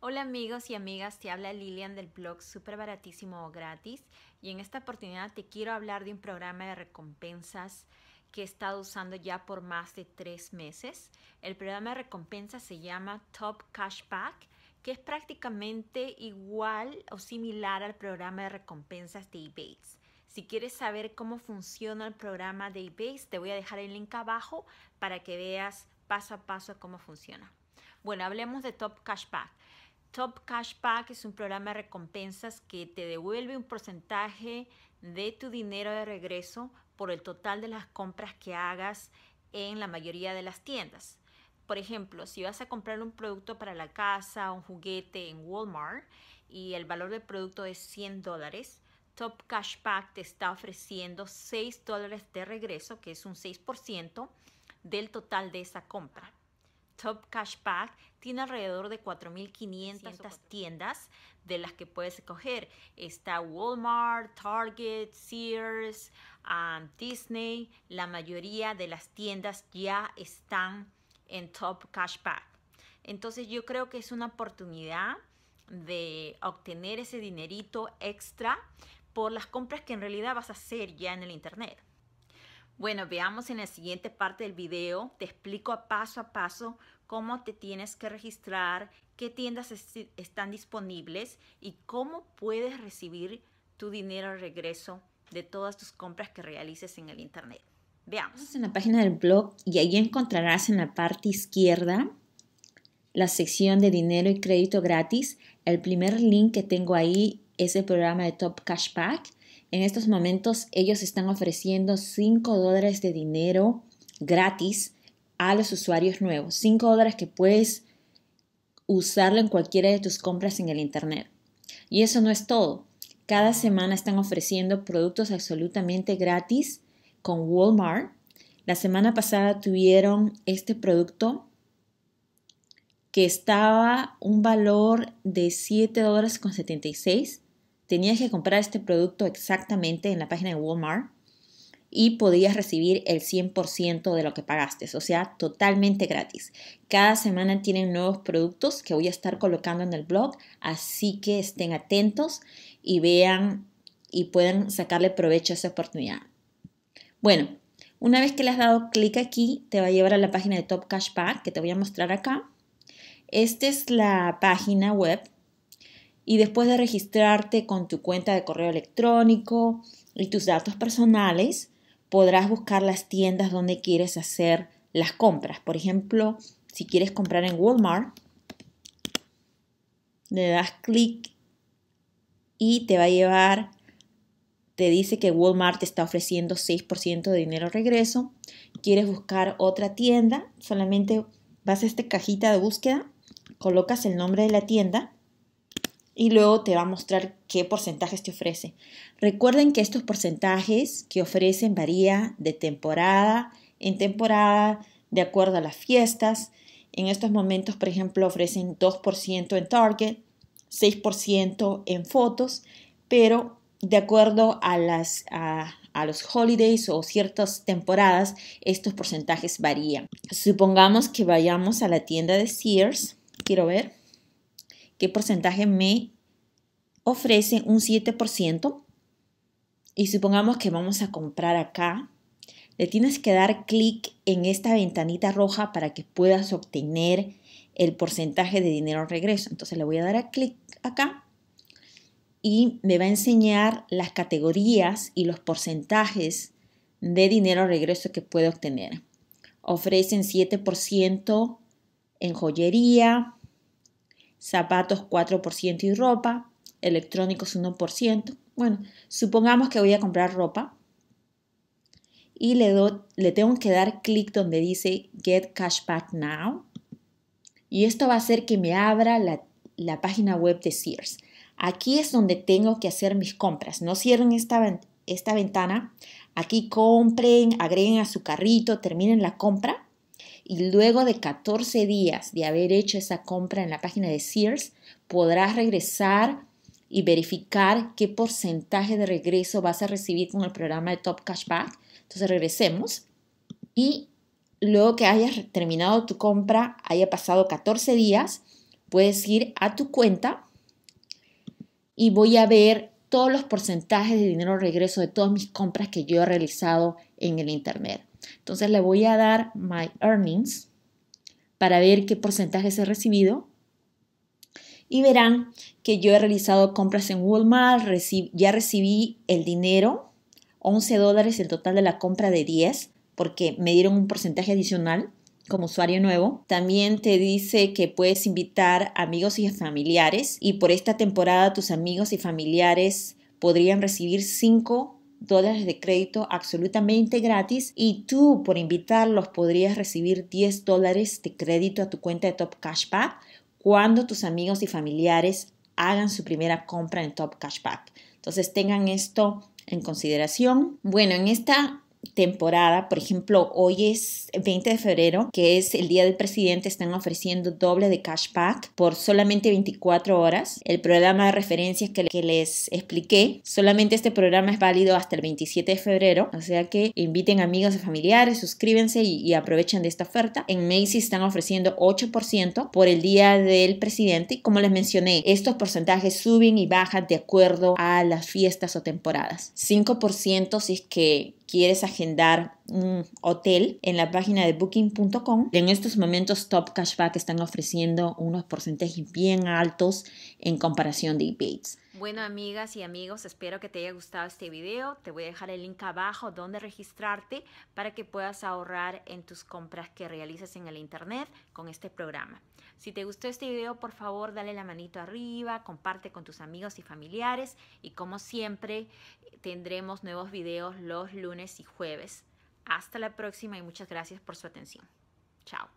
Hola amigos y amigas, te habla Lilian del blog Super Baratísimo o Gratis y en esta oportunidad te quiero hablar de un programa de recompensas que he estado usando ya por más de tres meses. El programa de recompensas se llama Top Cashback, que es prácticamente igual o similar al programa de recompensas de Ebates. Si quieres saber cómo funciona el programa de Ebates, te voy a dejar el link abajo para que veas paso a paso cómo funciona. Bueno, hablemos de Top Cashback. Top Cashback es un programa de recompensas que te devuelve un porcentaje de tu dinero de regreso por el total de las compras que hagas en la mayoría de las tiendas. Por ejemplo, si vas a comprar un producto para la casa, o un juguete en Walmart y el valor del producto es 100 dólares, Top Pack te está ofreciendo 6 dólares de regreso, que es un 6% del total de esa compra. Top Cashback tiene alrededor de 4.500 tiendas de las que puedes escoger. Está Walmart, Target, Sears, Disney. La mayoría de las tiendas ya están en Top Cashback. Entonces yo creo que es una oportunidad de obtener ese dinerito extra por las compras que en realidad vas a hacer ya en el Internet. Bueno, veamos en la siguiente parte del video, te explico paso a paso cómo te tienes que registrar, qué tiendas están disponibles y cómo puedes recibir tu dinero al regreso de todas tus compras que realices en el Internet. Veamos. En la página del blog y ahí encontrarás en la parte izquierda la sección de dinero y crédito gratis. El primer link que tengo ahí es el programa de Top Cashback. En estos momentos ellos están ofreciendo 5 dólares de dinero gratis a los usuarios nuevos. 5 dólares que puedes usarlo en cualquiera de tus compras en el Internet. Y eso no es todo. Cada semana están ofreciendo productos absolutamente gratis con Walmart. La semana pasada tuvieron este producto que estaba un valor de 7 dólares Tenías que comprar este producto exactamente en la página de Walmart y podías recibir el 100% de lo que pagaste, o sea, totalmente gratis. Cada semana tienen nuevos productos que voy a estar colocando en el blog, así que estén atentos y vean y pueden sacarle provecho a esa oportunidad. Bueno, una vez que le has dado clic aquí, te va a llevar a la página de Top Cash Pack que te voy a mostrar acá. Esta es la página web y después de registrarte con tu cuenta de correo electrónico y tus datos personales, podrás buscar las tiendas donde quieres hacer las compras. Por ejemplo, si quieres comprar en Walmart, le das clic y te va a llevar, te dice que Walmart te está ofreciendo 6% de dinero regreso. Quieres buscar otra tienda, solamente vas a esta cajita de búsqueda, colocas el nombre de la tienda y luego te va a mostrar qué porcentajes te ofrece. Recuerden que estos porcentajes que ofrecen varía de temporada en temporada, de acuerdo a las fiestas. En estos momentos, por ejemplo, ofrecen 2% en Target, 6% en fotos, pero de acuerdo a, las, a los holidays o ciertas temporadas, estos porcentajes varían. Supongamos que vayamos a la tienda de Sears, quiero ver, ¿Qué porcentaje me ofrece un 7%? Y supongamos que vamos a comprar acá. Le tienes que dar clic en esta ventanita roja para que puedas obtener el porcentaje de dinero regreso. Entonces le voy a dar a clic acá y me va a enseñar las categorías y los porcentajes de dinero regreso que puedo obtener. Ofrecen 7% en joyería, zapatos 4% y ropa, electrónicos 1%. Bueno, supongamos que voy a comprar ropa y le, do, le tengo que dar clic donde dice Get Cashback Now. Y esto va a hacer que me abra la, página web de Sears. Aquí es donde tengo que hacer mis compras. No cierren esta, esta ventana. Aquí compren, agreguen a su carrito, terminen la compra y luego de 14 días de haber hecho esa compra en la página de Sears, podrás regresar y verificar qué porcentaje de regreso vas a recibir con el programa de Top Cashback. Entonces regresemos y luego que hayas terminado tu compra, haya pasado 14 días, puedes ir a tu cuenta y voy a ver todos los porcentajes de dinero regreso de todas mis compras que yo he realizado en el Internet. Entonces le voy a dar my earnings para ver qué porcentajes he recibido. Y verán que yo he realizado compras en Walmart, ya recibí el dinero, 11 dólares el total de la compra de 10, porque me dieron un porcentaje adicional como usuario nuevo. También te dice que puedes invitar amigos y familiares y por esta temporada tus amigos y familiares podrían recibir 5 dólares de crédito absolutamente gratis y tú por invitarlos podrías recibir 10 dólares de crédito a tu cuenta de Top Cashback cuando tus amigos y familiares hagan su primera compra en Top Cashback. Entonces tengan esto en consideración. Bueno, en esta temporada, por ejemplo, hoy es 20 de febrero, que es el Día del Presidente, están ofreciendo doble de cashback por solamente 24 horas. El programa de referencias que, les expliqué, solamente este programa es válido hasta el 27 de febrero, o sea que inviten amigos y familiares, suscríbanse y, aprovechen de esta oferta. En Macy's están ofreciendo 8% por el Día del Presidente. Como les mencioné, estos porcentajes suben y bajan de acuerdo a las fiestas o temporadas. 5% si es que quieres agendar un hotel en la página de booking.com, en estos momentos Top Cashback están ofreciendo unos porcentajes bien altos en comparación de Ebates. Bueno, amigas y amigos, espero que te haya gustado este video. Te voy a dejar el link abajo donde registrarte para que puedas ahorrar en tus compras que realices en el internet con este programa. Si te gustó este video, por favor, dale la manito arriba, comparte con tus amigos y familiares y como siempre, tendremos nuevos videos los lunes y jueves. Hasta la próxima y muchas gracias por su atención. Chao.